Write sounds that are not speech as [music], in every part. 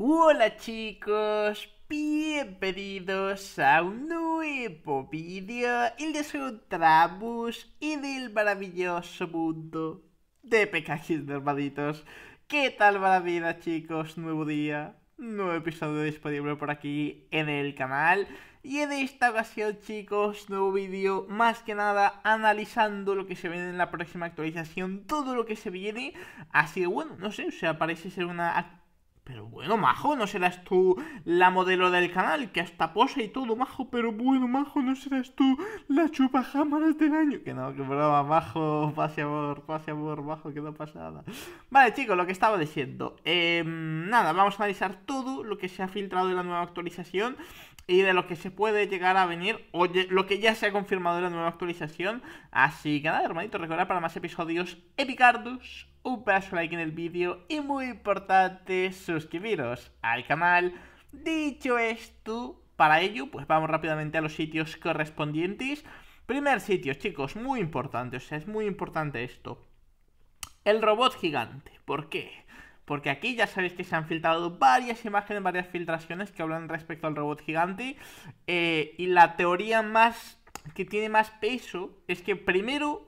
Hola chicos, bienvenidos a un nuevo vídeo, el de Trabus y del maravilloso mundo de pecajes de ¿Qué tal va la vida chicos? Nuevo día, nuevo episodio disponible por aquí en el canal. Y en esta ocasión chicos, nuevo vídeo, más que nada analizando lo que se viene en la próxima actualización, todo lo que se viene. Así que bueno, no sé, o sea, parece ser una pero bueno, majo, ¿no serás tú la modelo del canal? Que hasta posa y todo, majo. Pero bueno, majo, ¿no serás tú la de del año? Que no, que broma, majo. Pase amor, pase amor, majo, que no pasa Vale, chicos, lo que estaba diciendo. Em, nada, vamos a analizar todo lo que se ha filtrado de la nueva actualización y de lo que se puede llegar a venir, oye lo que ya se ha confirmado de la nueva actualización. Así que nada, hermanito, recordad para más episodios epicardos un de like en el vídeo y muy importante suscribiros al canal. Dicho esto, para ello pues vamos rápidamente a los sitios correspondientes. Primer sitio, chicos, muy importante, o sea, es muy importante esto. El robot gigante, ¿por qué? Porque aquí ya sabéis que se han filtrado varias imágenes, varias filtraciones que hablan respecto al robot gigante. Eh, y la teoría más que tiene más peso es que primero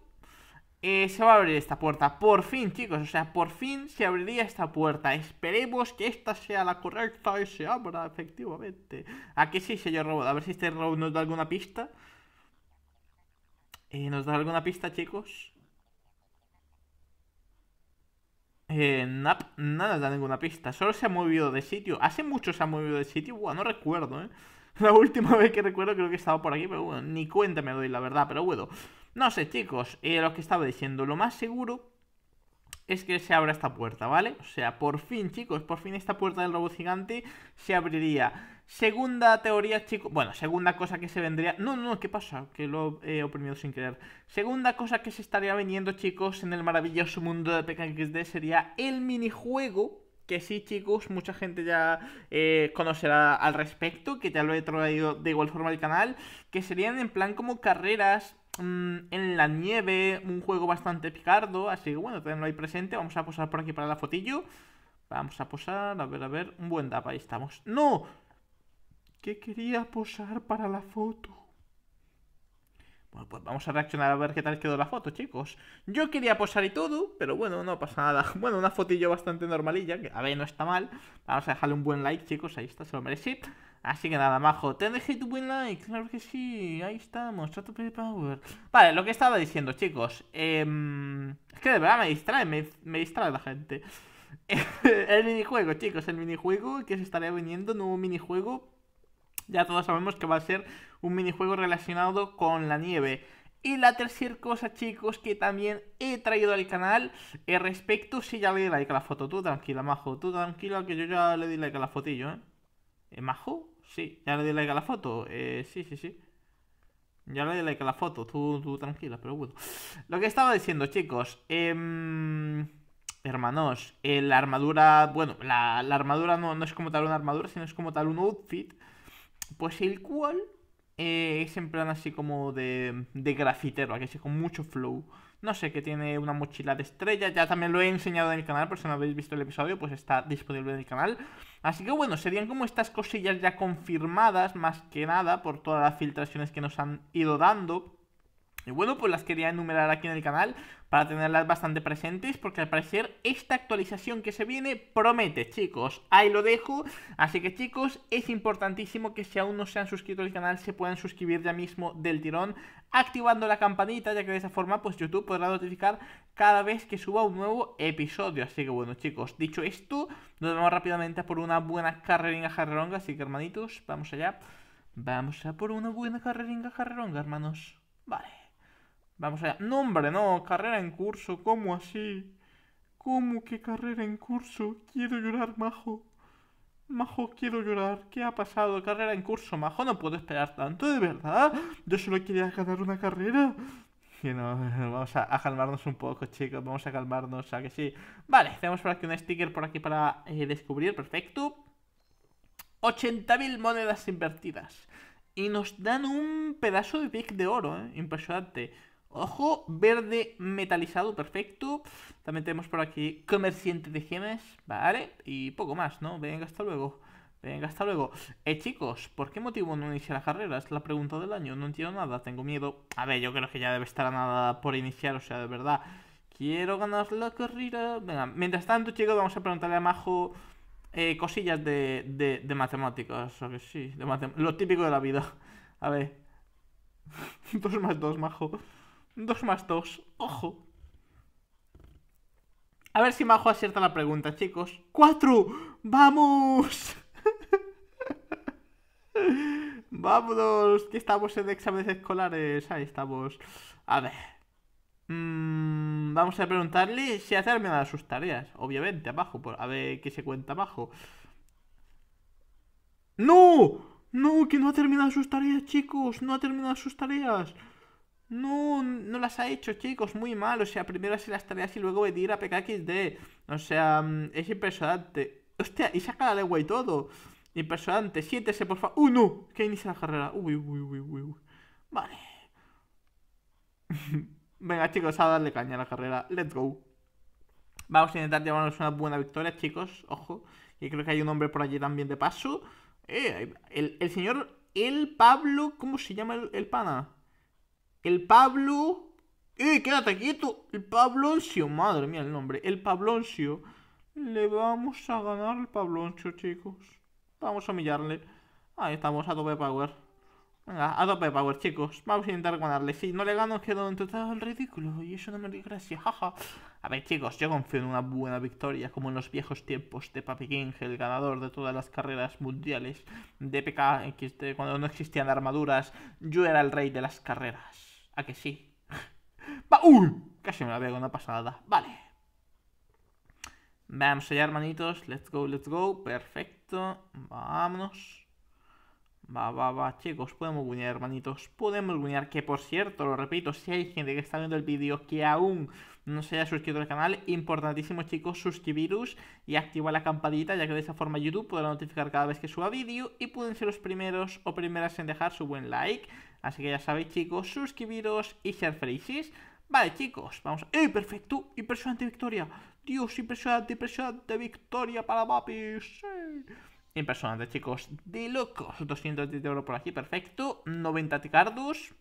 eh, se va a abrir esta puerta. Por fin, chicos, o sea, por fin se abriría esta puerta. Esperemos que esta sea la correcta y se abra, efectivamente. Aquí sí, señor robot. A ver si este robot nos da alguna pista. Eh, ¿Nos da alguna pista, chicos? Eh, nada no nos da ninguna pista. Solo se ha movido de sitio. Hace mucho se ha movido de sitio. Buah, no recuerdo, ¿eh? [laughs] La última vez que recuerdo creo que estaba por aquí, pero bueno, ni cuenta me doy, la verdad. Pero bueno, no sé, chicos, eh, lo que estaba diciendo, lo más seguro es que se abra esta puerta, ¿vale? O sea, por fin, chicos, por fin esta puerta del robot gigante se abriría. Segunda teoría, chicos, bueno, segunda cosa que se vendría... No, no, ¿qué pasa? Que lo he oprimido sin querer. Segunda cosa que se estaría vendiendo, chicos, en el maravilloso mundo de PKXD sería el minijuego que sí, chicos, mucha gente ya eh, conocerá al respecto, que ya lo he traído de igual forma al canal, que serían en plan como carreras Mm, en la nieve, un juego bastante picardo, así que bueno, tenlo ahí presente. Vamos a posar por aquí para la fotillo. Vamos a posar, a ver, a ver, un buen dab, ahí estamos. ¡No! qué quería posar para la foto. Bueno, pues vamos a reaccionar a ver qué tal quedó la foto, chicos. Yo quería posar y todo, pero bueno, no pasa nada. [laughs] Bueno, una fotillo bastante normalilla, que a ver, no está mal. Vamos a dejarle un buen like, chicos, ahí está, se lo merece. Así que nada, majo. ¿Te dejé tu buen like? Claro que sí. Ahí estamos. Chato power. Vale, lo que estaba diciendo, chicos. Em, es que de verdad me distrae. Me, distrae la gente. [laughs] el minijuego, chicos. El minijuego que se estaría viniendo. Nuevo minijuego. Ya todos sabemos que va a ser un minijuego relacionado con la nieve. Y la tercera cosa, chicos, que también he traído al canal eh, respecto si ya le di like a la foto. Tú tranquila, majo. Tú tranquila que yo ya le di like a la fotillo, ¿eh? ¿Eh, majo? Sí, ya le di like a la foto. Eh, sí, sí, sí. Ya le di like a la foto. Tú, tú tranquila, pero bueno. Lo que estaba diciendo, chicos. Em, hermanos, eh, la armadura... Bueno, la, armadura no, no, es como tal una armadura, sino es como tal un outfit. Pues el cual eh, es en plan así como de, de grafitero, que así con mucho flow no sé, que tiene una mochila de estrella. Ya también lo he enseñado en el canal, por si no habéis visto el episodio, pues está disponible en el canal. Así que bueno, serían como estas cosillas ya confirmadas, más que nada, por todas las filtraciones que nos han ido dando. Y bueno, pues las quería enumerar aquí en el canal para tenerlas bastante presentes porque al parecer esta actualización que se viene promete, chicos. Ahí lo dejo. Así que chicos, es importantísimo que si aún no se han suscrito al canal se puedan suscribir ya mismo del tirón activando la campanita ya que de esa forma pues YouTube podrá notificar cada vez que suba un nuevo episodio. Así que bueno chicos, dicho esto, nos vemos rápidamente por una buena carreringa jarreronga Así que hermanitos, vamos allá. Vamos a por una buena carreringa jarreronga hermanos. Vale. Vamos allá. No, hombre, no. Carrera en curso. ¿Cómo así? ¿Cómo que carrera en curso? Quiero llorar, Majo. Majo, quiero llorar. ¿Qué ha pasado? Carrera en curso. Majo, no puedo esperar tanto, de verdad. Yo solo quería ganar una carrera. Que no, [laughs] vamos a, calmarnos un poco, chicos. Vamos a calmarnos, a que sí. Vale, tenemos por aquí un sticker por aquí para eh, descubrir. Perfecto. 80.000 monedas invertidas. Y nos dan un pedazo de pick de oro, ¿eh? Impresionante. Ojo, verde metalizado, perfecto. También tenemos por aquí comerciante de gemas, ¿vale? Y poco más, ¿no? Venga, hasta luego. Venga, hasta luego. Eh, chicos, ¿por qué motivo no iniciar la carrera? Es la pregunta del año. No entiendo nada, tengo miedo. A ver, yo creo que ya debe estar a nada por iniciar, o sea, de verdad. Quiero ganar la carrera. Venga, mientras tanto, chicos, vamos a preguntarle a Majo eh, cosillas de, de, matemáticas. O que sí, lo típico de la vida. A ver. [laughs] dos más dos Majo. Dos más dos, Ojo. A ver si Majo acierta la pregunta, chicos. ¡Cuatro! ¡Vamos! [laughs] vamos que estamos en exámenes escolares. Ahí estamos. A ver. Mm, vamos a preguntarle si ha terminado sus tareas. Obviamente, abajo. Por, a ver qué se cuenta abajo. ¡No! ¡No! Que no ha terminado sus tareas, chicos. No ha terminado sus tareas. No, no las ha hecho, chicos, muy mal. O sea, primero hacer las tareas y luego ir a PKXD. O sea, mm, es impresionante. Hostia, y saca la lengua y todo. Impresionante. Siéntese, por favor. Uh, no! Que inicia la carrera. Uy, uy, uy, uy, Vale. [laughs] Venga, chicos, a darle caña a la carrera. Let's go. Vamos a intentar llevarnos una buena victoria, chicos. Ojo. Y creo que hay un hombre por allí también de paso. Eh, el, señor... El Pablo... ¿Cómo se llama el pana? El Pablo... ¡Eh, quédate quieto! El Pabloncio, madre mía el nombre. El Pabloncio. Le vamos a ganar el Pabloncio, chicos. Vamos a humillarle. Ahí estamos, a tope power. Venga, a tope power, chicos. Vamos a intentar ganarle. Si no le gano, quedo en total ridículo. Y eso no me gracia, jaja. A ver, chicos, yo confío en una buena victoria, como en los viejos tiempos de Papi King, el ganador de todas las carreras mundiales de PKX, cuando no existían armaduras. Yo era el rey de las carreras que sí? ¡Uy! [laughs] Casi me la veo, no pasa nada. Vale. Vamos allá, hermanitos. Let's go, let's go. Perfecto. Vámonos. Va, va, va, chicos, podemos guiñar hermanitos. Podemos guiñar que por cierto, lo repito, si hay gente que está viendo el vídeo que aún no se haya suscrito al canal, importantísimo chicos, suscribiros y activar la campanita, ya que de esa forma YouTube podrá notificar cada vez que suba vídeo y pueden ser los primeros o primeras en dejar su buen like. Así que ya sabéis chicos, suscribiros y ser felices. Vale chicos, vamos. ¡Eh, perfecto! Impresionante victoria. Dios, impresionante, impresionante victoria para Papi. Impresionante chicos, de locos. de oro por aquí, perfecto. 90 ticardos.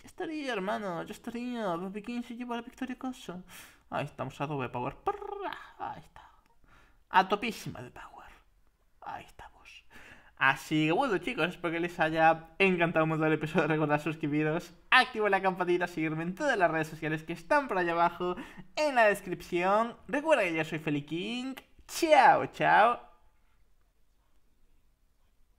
Ya estaría, hermano, ya estaría. Bobby King se lleva la victoria cosa. Ahí estamos a de power. Ahí está. A topísima de power. Ahí estamos. Así que bueno chicos, espero que les haya encantado mucho el episodio. Recordad suscribiros, Activo la campanita, seguirme en todas las redes sociales que están por allá abajo en la descripción. Recuerda que yo soy Feli King. Chao, chao